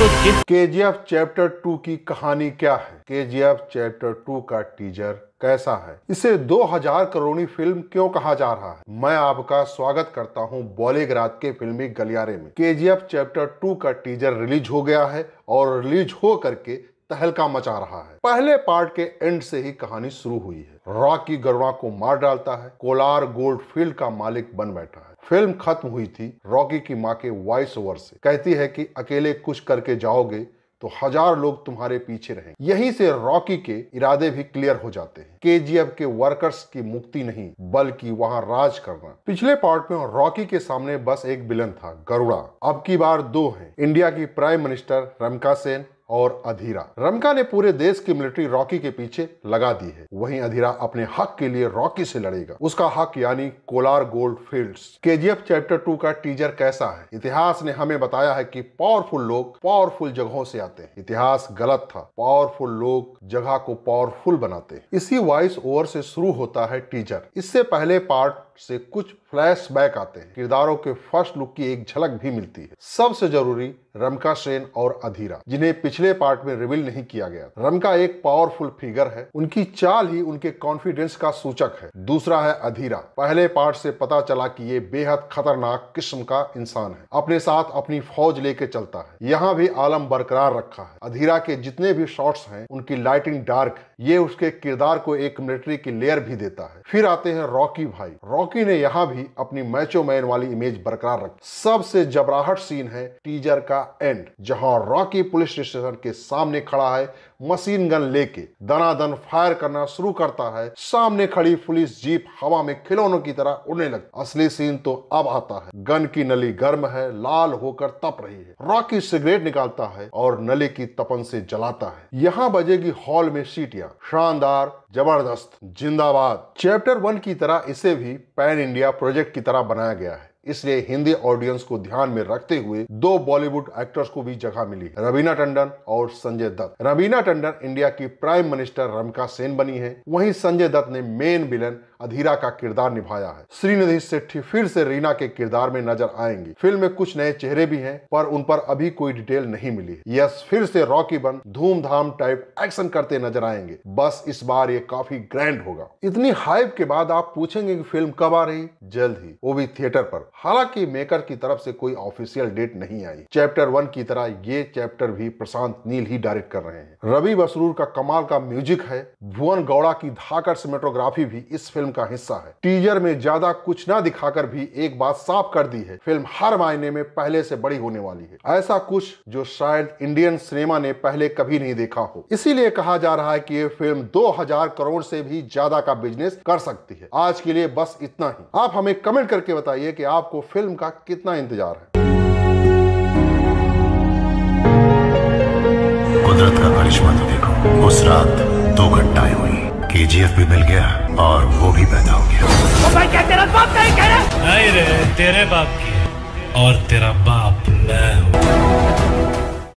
तो के G F chapter to की कहानी क्या है K G F chapter two का टीजर कैसा है इसे 2000 करोड़ी फिल्म क्यों कहा जा रहा है मैं आपका स्वागत करता हूं बॉलीग्रात के फिल्मी गलियारे में K G F chapter two का टीजर रिलीज हो गया है और रिलीज हो करके तहलका मचा रहा है पहले पार्ट के एंड से ही कहानी शुरू हुई है रॉकी गरुड़ा को मार डालता है कोलार गोल्ड फील्ड का मालिक बन बैठा है फिल्म खत्म हुई थी रॉकी की माँ के वॉइस ओवर से कहती है कि अकेले कुछ करके जाओगे तो हजार लोग तुम्हारे पीछे रहे यही से रॉकी के इरादे भी क्लियर हो जाते हैं के के वर्कर्स की मुक्ति नहीं बल्कि वहाँ राज करना पिछले पार्ट में रॉकी के सामने बस एक विलन था गरुड़ा अब की बार दो हैं इंडिया की प्राइम मिनिस्टर रमका सेन और अधीरा रमका ने पूरे देश की मिलिट्री रॉकी के पीछे लगा दी है वहीं अधीरा अपने हक के लिए रॉकी से लड़ेगा उसका हक यानी Kolar gold fields KGF chapter two का टीजर कैसा है इतिहास ने हमें बताया है कि पावरफुल लोग पावरफुल जगहों से आते हैं इतिहास गलत था पावरफुल लोग जगह को पावरफुल बनाते हैं इसी वॉइस ओवर से शुरू होता है टीजर इससे पहले पार्ट से कुछ फ्लैशबैक आते हैं किरदारों के फर्स्ट लुक की एक झलक भी मिलती है सबसे जरूरी रमका सेन और अधीरा जिन्हें पिछले पार्ट में रिवील नहीं किया गया रमका एक पावरफुल फिगर है उनकी चाल ही उनके कॉन्फिडेंस का सूचक है दूसरा है अधीरा पहले पार्ट से पता चला कि ये बेहद खतरनाक किस्म का इंसान है अपने साथ अपनी फौज लेके चलता है यहाँ भी आलम बरकरार रखा है अधीरा के जितने भी शॉट्स हैं उनकी लाइटिंग डार्क ये उसके किरदार को एक मिलिट्री की लेयर भी देता है फिर आते हैं रॉकी भाई रॉकी रॉकी ने यहाँ भी अपनी मैचो मैन वाली इमेज बरकरार रखी सबसे जबराहट सीन है टीजर का एंड जहाँ रॉकी पुलिस स्टेशन के सामने खड़ा है मशीन गन लेके दनादन फायर करना शुरू करता है सामने खड़ी पुलिस जीप हवा में खिलौनों की तरह उड़ने लगती असली सीन तो अब आता है गन की नली गर्म है लाल होकर तप रही है रॉकी सिगरेट निकालता है और नली की तपन से जलाता है यहाँ बजेगी हॉल में सीटियां शानदार जबरदस्त जिंदाबाद चैप्टर वन की तरह इसे भी पैन इंडिया प्रोजेक्ट की तरह बनाया गया है इसलिए हिंदी ऑडियंस को ध्यान में रखते हुए दो बॉलीवुड एक्टर्स को भी जगह मिली रवीना टंडन और संजय दत्त रवीना टंडन इंडिया की प्राइम मिनिस्टर रमका सेन बनी है वहीं संजय दत्त ने मेन विलन अधीरा का किरदार निभाया है श्रीनिधि सेठी फिर से रीना के किरदार में नजर आएंगी फिल्म में कुछ नए चेहरे भी हैं पर उन पर अभी कोई डिटेल नहीं मिली यस फिर से रॉकी बन धूमधाम टाइप एक्शन करते नजर आएंगे बस इस बार ये काफी ग्रैंड होगा इतनी हाइप के बाद आप पूछेंगे कि फिल्म कब आ रही जल्द ही वो भी थिएटर पर हालांकि मेकर की तरफ से कोई ऑफिशियल डेट नहीं आई चैप्टर वन की तरह ये चैप्टर भी प्रशांत नील ही डायरेक्ट कर रहे हैं रवि बसरूर का कमाल का म्यूजिक है भुवन गौड़ा की धाकर सिमेटोग्राफी भी इस फिल्म फिल्म का हिस्सा है टीजर में ज्यादा कुछ ना दिखाकर भी एक बात साफ कर दी है फिल्म हर मायने में पहले से बड़ी होने वाली है ऐसा कुछ जो शायद इंडियन सिनेमा ने पहले कभी नहीं देखा हो इसीलिए कहा जा रहा है की ये फिल्म दो करोड़ से भी ज्यादा का बिजनेस कर सकती है आज के लिए बस इतना ही आप हमें कमेंट करके बताइए की आपको फिल्म का कितना इंतजार है कुदरत का करिश्मा तो देखो उस रात दो घंटाएं हुई केजीएफ भी मिल गया और वो भी पैदा हो गया तेरा बाप कह रहा नहीं रे तेरे बाप की और तेरा बाप